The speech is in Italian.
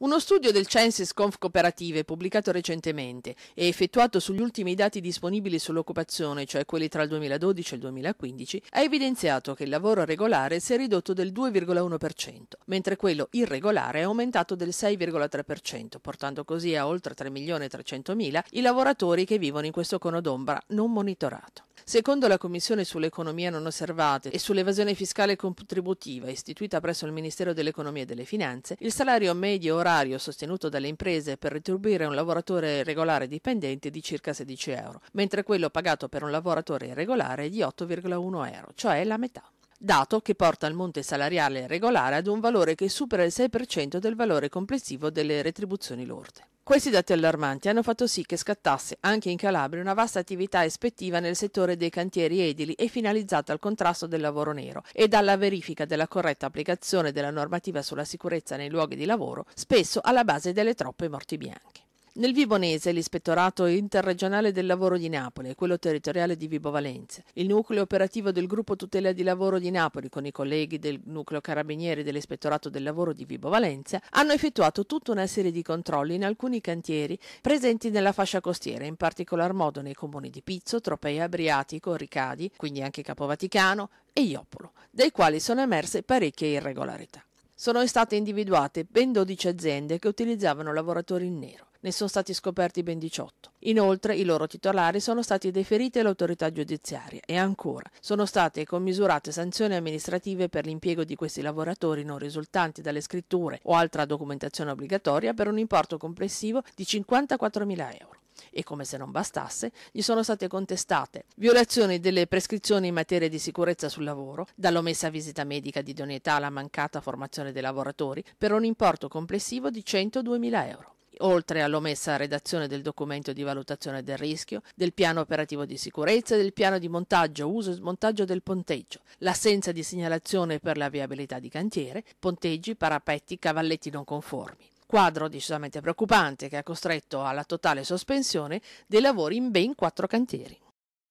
Uno studio del Census Conf Cooperative pubblicato recentemente e effettuato sugli ultimi dati disponibili sull'occupazione, cioè quelli tra il 2012 e il 2015, ha evidenziato che il lavoro regolare si è ridotto del 2,1%, mentre quello irregolare è aumentato del 6,3%, portando così a oltre 3.300.000 i lavoratori che vivono in questo cono d'ombra non monitorato. Secondo la Commissione sull'economia non osservate e sull'evasione fiscale contributiva istituita presso il Ministero dell'Economia e delle Finanze, il salario medio orario sostenuto dalle imprese per retribuire un lavoratore regolare dipendente è di circa 16 euro, mentre quello pagato per un lavoratore irregolare è di 8,1 euro, cioè la metà dato che porta il monte salariale regolare ad un valore che supera il 6% del valore complessivo delle retribuzioni lorde. Questi dati allarmanti hanno fatto sì che scattasse anche in Calabria una vasta attività ispettiva nel settore dei cantieri edili e finalizzata al contrasto del lavoro nero e alla verifica della corretta applicazione della normativa sulla sicurezza nei luoghi di lavoro, spesso alla base delle troppe morti bianche. Nel Vibonese, l'ispettorato interregionale del lavoro di Napoli e quello territoriale di Vibo Valenze, il nucleo operativo del gruppo tutela di lavoro di Napoli con i colleghi del nucleo carabinieri dell'ispettorato del lavoro di Vibo Valenze hanno effettuato tutta una serie di controlli in alcuni cantieri presenti nella fascia costiera, in particolar modo nei comuni di Pizzo, Tropea, Briatico, Ricadi, quindi anche Capo Vaticano, e Iopolo, dai quali sono emerse parecchie irregolarità. Sono state individuate ben 12 aziende che utilizzavano lavoratori in nero. Ne sono stati scoperti ben 18. Inoltre i loro titolari sono stati deferiti all'autorità giudiziaria e ancora sono state commisurate sanzioni amministrative per l'impiego di questi lavoratori non risultanti dalle scritture o altra documentazione obbligatoria per un importo complessivo di 54.000 euro e come se non bastasse, gli sono state contestate violazioni delle prescrizioni in materia di sicurezza sul lavoro, dall'omessa visita medica di idoneità alla mancata formazione dei lavoratori per un importo complessivo di 102.000 euro oltre all'omessa redazione del documento di valutazione del rischio, del piano operativo di sicurezza, del piano di montaggio, uso e smontaggio del ponteggio, l'assenza di segnalazione per la viabilità di cantiere, ponteggi, parapetti, cavalletti non conformi quadro decisamente preoccupante che ha costretto alla totale sospensione dei lavori in ben quattro cantieri.